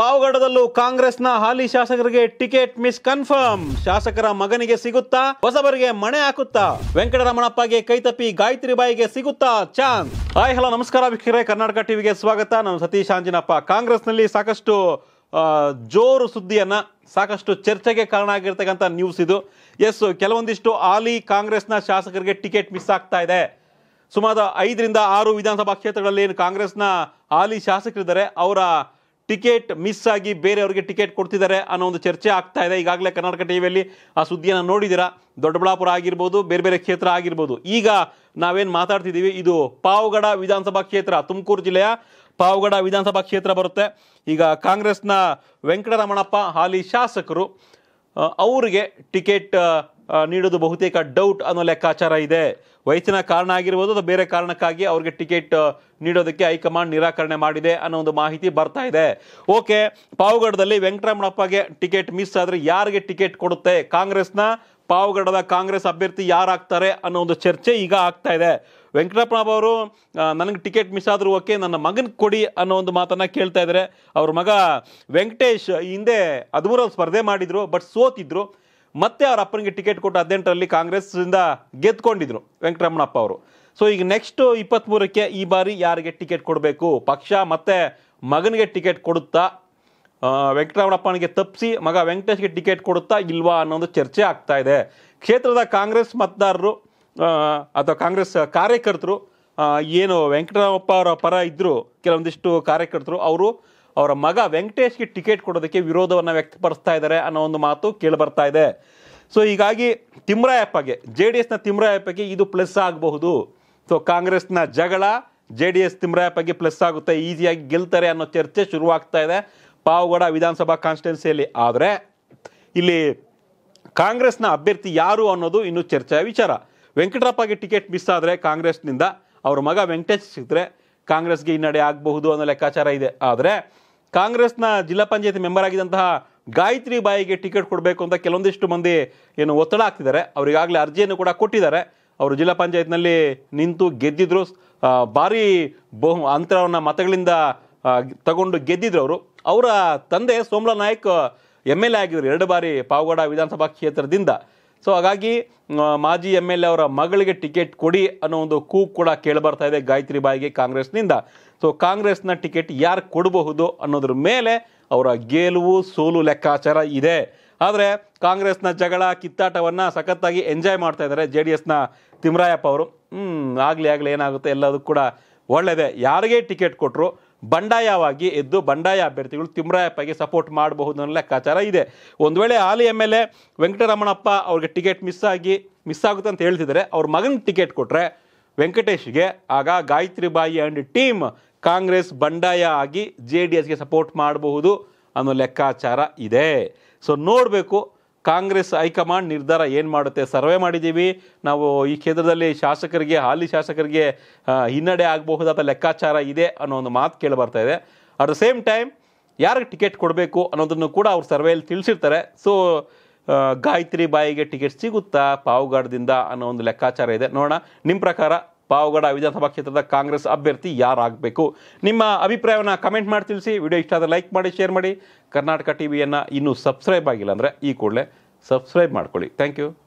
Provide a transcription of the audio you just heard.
ಪಾವಗಡದಲ್ಲೂ ಕಾಂಗ್ರೆಸ್ನ ಹಾಲಿ ಶಾಸಕರಿಗೆ ticket miss confirm ಶಾಸಕರ ಮಗನಿಗೆ ಸಿಗುತ್ತಾ ಹೊಸಬರಿಗೆ ಮಣೆ ಹಾಕುತ್ತಾ ವೆಂಕಟರಮಣಪ್ಪಗೆ ಕೈತಪ್ಪಿ ಗಾಯತ್ರಿ ಬಾಯಿಗೆ ಸಿಗುತ್ತಾ ಚಾನ್ಸ್ ಹಾಯ್ ಹಲೋ ನಮಸ್ಕಾರ ವೀಕ್ಷಕರೇ ಕರ್ನಾಟಕ ಟಿವಿಗೆ ಸ್ವಾಗತ ನಾನು ಸತೀಶ್ ಆಂಜಿನಪ್ಪ ಕಾಂಗ್ರೆಸ್ನಲ್ಲಿ ಸಾಕಷ್ಟು ಜೋರು ಸುದ್ದಿಯನ್ನ ಸಾಕಷ್ಟು ಚರ್ಚೆಗೆ ಕಾರಣ ಆಗಿರ್ತಕ್ಕಂಥ ನ್ಯೂಸ್ ಇದು ಎಸ್ ಕೆಲವೊಂದಿಷ್ಟು ಹಾಲಿ ಕಾಂಗ್ರೆಸ್ನ ಶಾಸಕರಿಗೆ ಟಿಕೆಟ್ ಮಿಸ್ ಆಗ್ತಾ ಇದೆ ಸುಮಾರು ಐದರಿಂದ ಆರು ವಿಧಾನಸಭಾ ಕ್ಷೇತ್ರಗಳಲ್ಲಿ ಏನು ಕಾಂಗ್ರೆಸ್ನ ಹಾಲಿ ಶಾಸಕರಿದ್ದಾರೆ ಅವರ ಟಿಕೆಟ್ ಮಿಸ್ ಆಗಿ ಬೇರೆಯವರಿಗೆ ಟಿಕೆಟ್ ಕೊಡ್ತಿದ್ದಾರೆ ಅನ್ನೋ ಒಂದು ಚರ್ಚೆ ಆಗ್ತಾ ಇದೆ ಈಗಾಗಲೇ ಕರ್ನಾಟಕ ಟಿವಿಯಲ್ಲಿ ಆ ಸುದ್ದಿಯನ್ನು ನೋಡಿದ್ದೀರಾ ದೊಡ್ಡಬಳ್ಳಾಪುರ ಆಗಿರ್ಬೋದು ಬೇರೆ ಬೇರೆ ಕ್ಷೇತ್ರ ಆಗಿರ್ಬೋದು ಈಗ ನಾವೇನು ಮಾತಾಡ್ತಿದ್ದೀವಿ ಇದು ಪಾವಗಡ ವಿಧಾನಸಭಾ ಕ್ಷೇತ್ರ ತುಮಕೂರು ಜಿಲ್ಲೆಯ ಪಾವಗಡ ವಿಧಾನಸಭಾ ಕ್ಷೇತ್ರ ಬರುತ್ತೆ ಈಗ ಕಾಂಗ್ರೆಸ್ನ ವೆಂಕಟರಮಣಪ್ಪ ಹಾಲಿ ಶಾಸಕರು ಅವರಿಗೆ ಟಿಕೆಟ್ ನೀಡೋದು ಬಹುತೇಕ ಡೌಟ್ ಅನ್ನೋ ಲೆಕ್ಕಾಚಾರ ಇದೆ ವಯಸ್ಸಿನ ಕಾರಣ ಆಗಿರ್ಬೋದು ಅಥವಾ ಬೇರೆ ಕಾರಣಕ್ಕಾಗಿ ಅವ್ರಿಗೆ ಟಿಕೆಟ್ ನೀಡೋದಕ್ಕೆ ಹೈಕಮಾಂಡ್ ನಿರಾಕರಣೆ ಮಾಡಿದೆ ಅನ್ನೋ ಒಂದು ಮಾಹಿತಿ ಬರ್ತಾ ಇದೆ ಓಕೆ ಪಾವಗಡದಲ್ಲಿ ವೆಂಕಟರಮಣಪ್ಪಗೆ ಟಿಕೆಟ್ ಮಿಸ್ ಆದರೆ ಯಾರಿಗೆ ಟಿಕೆಟ್ ಕೊಡುತ್ತೆ ಕಾಂಗ್ರೆಸ್ನ ಪಾವಗಡದ ಕಾಂಗ್ರೆಸ್ ಅಭ್ಯರ್ಥಿ ಯಾರಾಗ್ತಾರೆ ಅನ್ನೋ ಒಂದು ಚರ್ಚೆ ಈಗ ಆಗ್ತಾ ಇದೆ ವೆಂಕಟರಮಣಪ್ಪ ಅವರು ನನಗೆ ಟಿಕೆಟ್ ಮಿಸ್ ಆದರೂ ಓಕೆ ನನ್ನ ಮಗನ ಕೊಡಿ ಅನ್ನೋ ಒಂದು ಮಾತನ್ನು ಕೇಳ್ತಾ ಇದ್ದಾರೆ ಅವ್ರ ಮಗ ವೆಂಕಟೇಶ್ ಹಿಂದೆ ಹದಿಮೂರಲ್ಲಿ ಸ್ಪರ್ಧೆ ಮಾಡಿದರು ಬಟ್ ಸೋತಿದ್ರು ಮತ್ತೆ ಅವ್ರ ಅಪ್ಪನಿಗೆ ಟಿಕೆಟ್ ಕೊಟ್ಟು ಹದಿನೆಂಟರಲ್ಲಿ ಕಾಂಗ್ರೆಸ್ಸಿಂದ ಗೆದ್ಕೊಂಡಿದ್ರು ವೆಂಕಟರಮಣಪ್ಪ ಅವರು ಸೊ ಈಗ ನೆಕ್ಸ್ಟ್ ಇಪ್ಪತ್ತ್ಮೂರಕ್ಕೆ ಈ ಬಾರಿ ಯಾರಿಗೆ ಟಿಕೆಟ್ ಕೊಡಬೇಕು ಪಕ್ಷ ಮತ್ತೆ ಮಗನಿಗೆ ಟಿಕೆಟ್ ಕೊಡುತ್ತಾ ವೆಂಕಟರಮಣಪ್ಪನಿಗೆ ತಪ್ಪಿಸಿ ಮಗ ವೆಂಕಟೇಶ್ಗೆ ಟಿಕೆಟ್ ಕೊಡುತ್ತಾ ಇಲ್ವಾ ಅನ್ನೋದು ಚರ್ಚೆ ಆಗ್ತಾ ಇದೆ ಕ್ಷೇತ್ರದ ಕಾಂಗ್ರೆಸ್ ಮತದಾರರು ಅಥವಾ ಕಾಂಗ್ರೆಸ್ ಕಾರ್ಯಕರ್ತರು ಏನು ವೆಂಕಟರಾಮಪ್ಪ ಅವರ ಪರ ಇದ್ದರು ಕೆಲವೊಂದಿಷ್ಟು ಕಾರ್ಯಕರ್ತರು ಅವರು ಅವರ ಮಗ ವೆಂಕಟೇಶ್ಗೆ ಟಿಕೆಟ್ ಕೊಡೋದಕ್ಕೆ ವಿರೋಧವನ್ನು ವ್ಯಕ್ತಪಡಿಸ್ತಾ ಇದ್ದಾರೆ ಅನ್ನೋ ಒಂದು ಮಾತು ಕೇಳಿ ಬರ್ತಾ ಇದೆ ಸೊ ಹೀಗಾಗಿ ತಿಮ್ರಾಯಪ್ಪಗೆ ಜೆ ಡಿ ಎಸ್ನ ತಿಮ್ರಾಯಪ್ಪಗೆ ಇದು ಪ್ಲಸ್ ಆಗಬಹುದು ಸೊ ಕಾಂಗ್ರೆಸ್ನ ಜಗಳ ಜೆ ಡಿ ಎಸ್ ತಿಮ್ರಾಯಪ್ಪಗೆ ಪ್ಲಸ್ ಆಗುತ್ತೆ ಈಸಿಯಾಗಿ ಗೆಲ್ತಾರೆ ಅನ್ನೋ ಚರ್ಚೆ ಶುರುವಾಗ್ತಾ ಇದೆ ಪಾವಗಡ ವಿಧಾನಸಭಾ ಕಾನ್ಸ್ಟಿಟ್ಯುನ್ಸಿಯಲ್ಲಿ ಆದರೆ ಇಲ್ಲಿ ಕಾಂಗ್ರೆಸ್ನ ಅಭ್ಯರ್ಥಿ ಯಾರು ಅನ್ನೋದು ಇನ್ನೂ ಚರ್ಚೆಯ ವಿಚಾರ ವೆಂಕಟರಪ್ಪಗೆ ಟಿಕೆಟ್ ಮಿಸ್ ಆದರೆ ಕಾಂಗ್ರೆಸ್ನಿಂದ ಅವ್ರ ಮಗ ವೆಂಕಟೇಶ್ ಸಿಕ್ಕಿದ್ರೆ ಕಾಂಗ್ರೆಸ್ಗೆ ಹಿನ್ನಡೆ ಆಗಬಹುದು ಅನ್ನೋ ಲೆಕ್ಕಾಚಾರ ಇದೆ ಆದರೆ ಕಾಂಗ್ರೆಸ್ನ ಜಿಲ್ಲಾ ಪಂಚಾಯತ್ ಮೆಂಬರ್ ಆಗಿದ್ದಂತಹ ಗಾಯತ್ರಿ ಬಾಯಿಗೆ ಟಿಕೆಟ್ ಕೊಡಬೇಕು ಅಂತ ಕೆಲವೊಂದಿಷ್ಟು ಮಂದಿ ಏನು ಒತ್ತಡ ಹಾಕ್ತಿದ್ದಾರೆ ಅವರಿಗಾಗಲೇ ಅರ್ಜಿಯನ್ನು ಕೂಡ ಕೊಟ್ಟಿದ್ದಾರೆ ಅವರು ಜಿಲ್ಲಾ ಪಂಚಾಯತ್ನಲ್ಲಿ ನಿಂತು ಗೆದ್ದಿದ್ರು ಭಾರಿ ಬಹು ಅಂತರವನ್ನು ಮತಗಳಿಂದ ತಗೊಂಡು ಗೆದ್ದಿದ್ರು ಅವರು ಅವರ ತಂದೆ Somala Naik M L A ಆಗಿದ್ರು ಎರಡು ಬಾರಿ ಪಾವಗಡ ವಿಧಾನಸಭಾ ಕ್ಷೇತ್ರದಿಂದ ಸೊ ಹಾಗಾಗಿ ಮಾಜಿ ಎಮ್ ಎಲ್ ಎ ಅವರ ಮಗಳಿಗೆ ಟಿಕೆಟ್ ಕೊಡಿ ಅನ್ನೋ ಒಂದು ಕೂ ಕೂಡ ಕೇಳಿಬರ್ತಾ ಇದೆ ಗಾಯತ್ರಿ ಬಾಯಿಗೆ ಕಾಂಗ್ರೆಸ್ನಿಂದ ಸೊ ಕಾಂಗ್ರೆಸ್ನ ಟಿಕೆಟ್ ಯಾರು ಕೊಡಬಹುದು ಅನ್ನೋದ್ರ ಮೇಲೆ ಅವರ ಗೆಲುವು ಸೋಲು ಲೆಕ್ಕಾಚಾರ ಇದೆ ಆದರೆ ಕಾಂಗ್ರೆಸ್ನ ಜಗಳ ಕಿತ್ತಾಟವನ್ನು ಸಖತ್ತಾಗಿ ಎಂಜಾಯ್ ಮಾಡ್ತಾ ಇದ್ದಾರೆ ಜೆ ಡಿ ಎಸ್ನ ತಿಮ್ರಾಯಪ್ಪ ಅವರು ಹ್ಞೂ ಆಗಲಿ ಆಗಲಿ ಏನಾಗುತ್ತೆ ಎಲ್ಲದಕ್ಕೂ ಕೂಡ ಒಳ್ಳೆಯದೇ ಯಾರಿಗೆ ಟಿಕೆಟ್ ಕೊಟ್ಟರು ಬಂಡಾಯವಾಗಿ ಎದ್ದು ಬಂಡಾಯ ಅಭ್ಯರ್ಥಿಗಳು ತಿಮ್ರಾಯಪ್ಪಗೆ ಸಪೋರ್ಟ್ ಮಾಡಬಹುದು ಅನ್ನೋ ಲೆಕ್ಕಾಚಾರ ಇದೆ ಒಂದು ವೇಳೆ ಹಾಲಿ ಎಮ್ ಎಲ್ ಎ ವೆಂಕಟರಮಣಪ್ಪ ಅವ್ರಿಗೆ ಟಿಕೆಟ್ ಮಿಸ್ ಆಗಿ ಮಿಸ್ ಆಗುತ್ತೆ ಅಂತ ಹೇಳ್ತಿದ್ದಾರೆ ಅವ್ರ ಮಗನ ಟಿಕೆಟ್ ಕೊಟ್ಟರೆ ವೆಂಕಟೇಶ್ಗೆ ಆಗ ಗಾಯತ್ರಿಬಾಯಿ ಆ್ಯಂಡ್ ಟೀಮ್ ಕಾಂಗ್ರೆಸ್ ಬಂಡಾಯ ಆಗಿ ಜೆ ಡಿ ಎಸ್ಗೆ ಸಪೋರ್ಟ್ ಮಾಡಬಹುದು ಅನ್ನೋ ಲೆಕ್ಕಾಚಾರ ಇದೆ ಸೊ ನೋಡಬೇಕು ಕಾಂಗ್ರೆಸ್ ಹೈಕಮಾಂಡ್ ನಿರ್ಧಾರ ಏನು ಮಾಡುತ್ತೆ ಸರ್ವೆ ಮಾಡಿದ್ದೀವಿ ನಾವು ಈ ಕ್ಷೇತ್ರದಲ್ಲಿ ಶಾಸಕರಿಗೆ ಹಾಲಿ ಶಾಸಕರಿಗೆ ಹಿನ್ನಡೆ ಆಗಬಹುದಾದ ಲೆಕ್ಕಾಚಾರ ಇದೆ ಅನ್ನೋ ಒಂದು ಮಾತು ಕೇಳಿ ಬರ್ತಾ ಇದೆ ಅಟ್ ದ ಸೇಮ್ ಟೈಮ್ ಯಾರಿಗೆ ಟಿಕೆಟ್ ಕೊಡಬೇಕು ಅನ್ನೋದನ್ನು ಕೂಡ ಅವ್ರು ಸರ್ವೆಯಲ್ಲಿ ತಿಳಿಸಿರ್ತಾರೆ ಸೊ ಗಾಯತ್ರಿ ಬಾಯಿಗೆ ಟಿಕೆಟ್ ಸಿಗುತ್ತಾ ಪಾವುಗಾಡದಿಂದ ಅನ್ನೋ ಒಂದು ಲೆಕ್ಕಾಚಾರ ಇದೆ ನೋಡೋಣ ನಿಮ್ಮ ಪ್ರಕಾರ ಪಾವಗಡ ವಿಧಾನಸಭಾ ಕ್ಷೇತ್ರದ ಕಾಂಗ್ರೆಸ್ ಅಭ್ಯರ್ಥಿ ಯಾರಾಗಬೇಕು ನಿಮ್ಮ ಅಭಿಪ್ರಾಯವನ್ನು ಕಮೆಂಟ್ ಮಾಡಿ ತಿಳಿಸಿ ವಿಡಿಯೋ ಇಷ್ಟ ಆದರೆ ಲೈಕ್ ಮಾಡಿ ಶೇರ್ ಮಾಡಿ ಕರ್ನಾಟಕ ಟಿ ವಿಯನ್ನು ಇನ್ನೂ ಸಬ್ಸ್ಕ್ರೈಬ್ ಆಗಿಲ್ಲ ಅಂದರೆ ಈ ಕೂಡಲೇ ಸಬ್ಸ್ಕ್ರೈಬ್ ಮಾಡ್ಕೊಳ್ಳಿ ಥ್ಯಾಂಕ್ ಯು